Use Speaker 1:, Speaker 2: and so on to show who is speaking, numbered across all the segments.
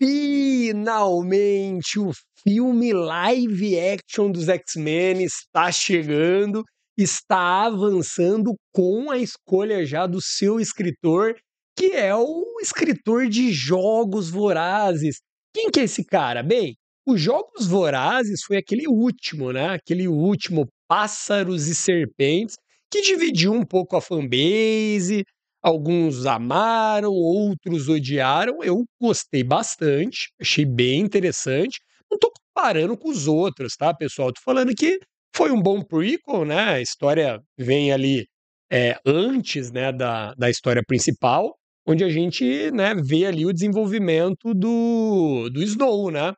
Speaker 1: Finalmente, o filme live action dos X-Men está chegando, está avançando com a escolha já do seu escritor, que é o escritor de Jogos Vorazes. Quem que é esse cara? Bem, os Jogos Vorazes foi aquele último, né? Aquele último Pássaros e Serpentes, que dividiu um pouco a fanbase, Alguns amaram, outros odiaram. Eu gostei bastante, achei bem interessante. Não tô comparando com os outros, tá, pessoal? Tô falando que foi um bom prequel, né? A história vem ali é, antes né, da, da história principal, onde a gente né, vê ali o desenvolvimento do, do Snow, né?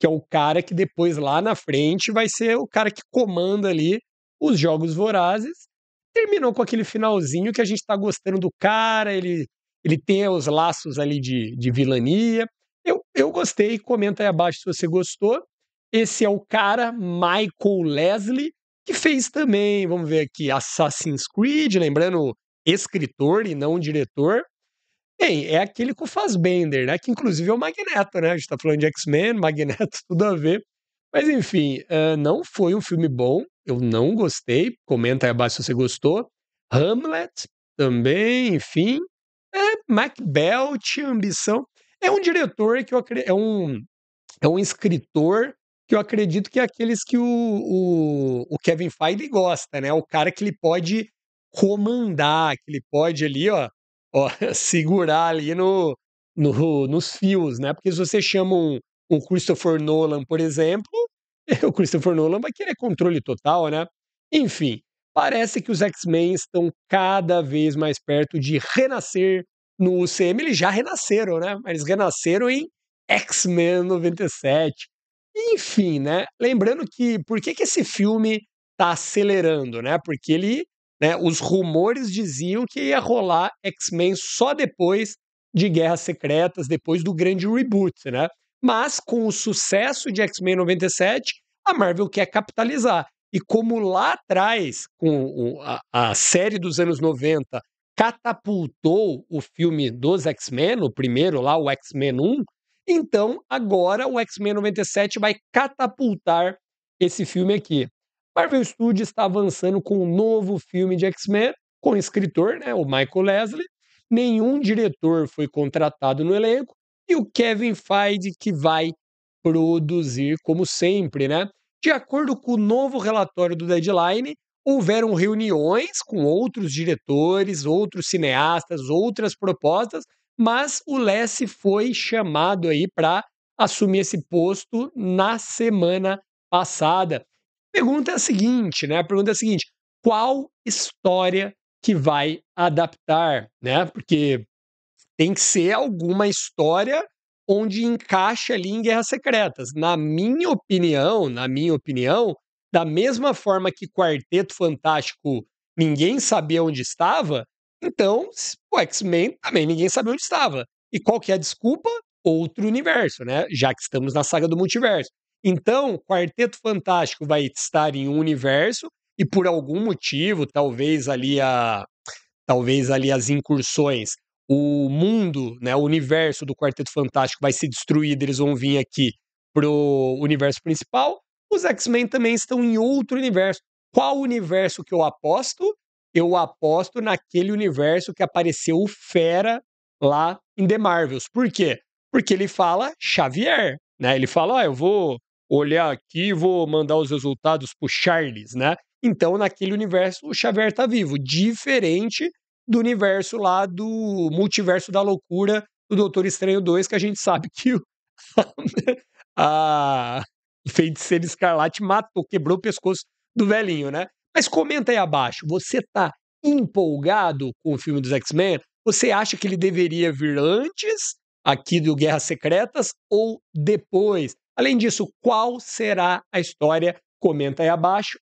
Speaker 1: Que é o cara que depois lá na frente vai ser o cara que comanda ali os Jogos Vorazes terminou com aquele finalzinho que a gente tá gostando do cara, ele, ele tem os laços ali de, de vilania. Eu, eu gostei, comenta aí abaixo se você gostou. Esse é o cara, Michael Leslie, que fez também, vamos ver aqui, Assassin's Creed, lembrando, escritor e não diretor. Bem, é aquele com o bender, né? Que inclusive é o Magneto, né? A gente tá falando de X-Men, Magneto, tudo a ver. Mas enfim, uh, não foi um filme bom, eu não gostei. Comenta aí abaixo se você gostou. Hamlet também, enfim. É, Macbeth, Ambição. É um diretor que eu acredito. É um, é um escritor que eu acredito que é aqueles que o, o, o Kevin Feige gosta, né? O cara que ele pode comandar, que ele pode ali, ó, ó segurar ali no, no, nos fios, né? Porque se você chama um, um Christopher Nolan, por exemplo, o Christopher Nolan vai querer controle total, né? Enfim, parece que os X-Men estão cada vez mais perto de renascer no UCM. Eles já renasceram, né? Eles renasceram em X-Men 97. Enfim, né? Lembrando que por que, que esse filme tá acelerando, né? Porque ele, né, os rumores diziam que ia rolar X-Men só depois de Guerras Secretas, depois do grande reboot, né? Mas com o sucesso de X-Men 97, a Marvel quer capitalizar. E como lá atrás, com a, série dos anos 90 catapultou o filme dos X-Men, o primeiro lá, o X-Men 1, então agora o X-Men 97 vai catapultar esse filme aqui. Marvel Studios está avançando com um novo filme de X-Men, com o escritor, né, o Michael Leslie. Nenhum diretor foi contratado no elenco. E o Kevin Feige que vai produzir, como sempre, né? De acordo com o novo relatório do Deadline, houveram reuniões com outros diretores, outros cineastas, outras propostas, mas o Lessie foi chamado aí para assumir esse posto na semana passada. Pergunta é a seguinte, né? A pergunta é a seguinte: qual história que vai adaptar, né? Porque tem que ser alguma história onde encaixa ali em Guerras Secretas. Na minha opinião, na minha opinião, da mesma forma que Quarteto Fantástico ninguém sabia onde estava, então o X-Men também ninguém sabia onde estava. E qual que é a desculpa? Outro universo, né? Já que estamos na saga do multiverso. Então, Quarteto Fantástico vai estar em um universo e por algum motivo, talvez ali a talvez ali as incursões o mundo, né, o universo do Quarteto Fantástico vai ser destruído, eles vão vir aqui pro universo principal. Os X-Men também estão em outro universo. Qual universo que eu aposto? Eu aposto naquele universo que apareceu o Fera lá em The Marvels. Por quê? Porque ele fala Xavier, né? Ele fala, ó, eu vou olhar aqui, vou mandar os resultados pro Charles, né? Então, naquele universo, o Xavier tá vivo. Diferente do universo lá do multiverso da loucura do Doutor Estranho 2, que a gente sabe que o, a feiticeira escarlate matou, quebrou o pescoço do velhinho, né? Mas comenta aí abaixo, você tá empolgado com o filme dos X-Men? Você acha que ele deveria vir antes aqui do Guerras Secretas ou depois? Além disso, qual será a história? Comenta aí abaixo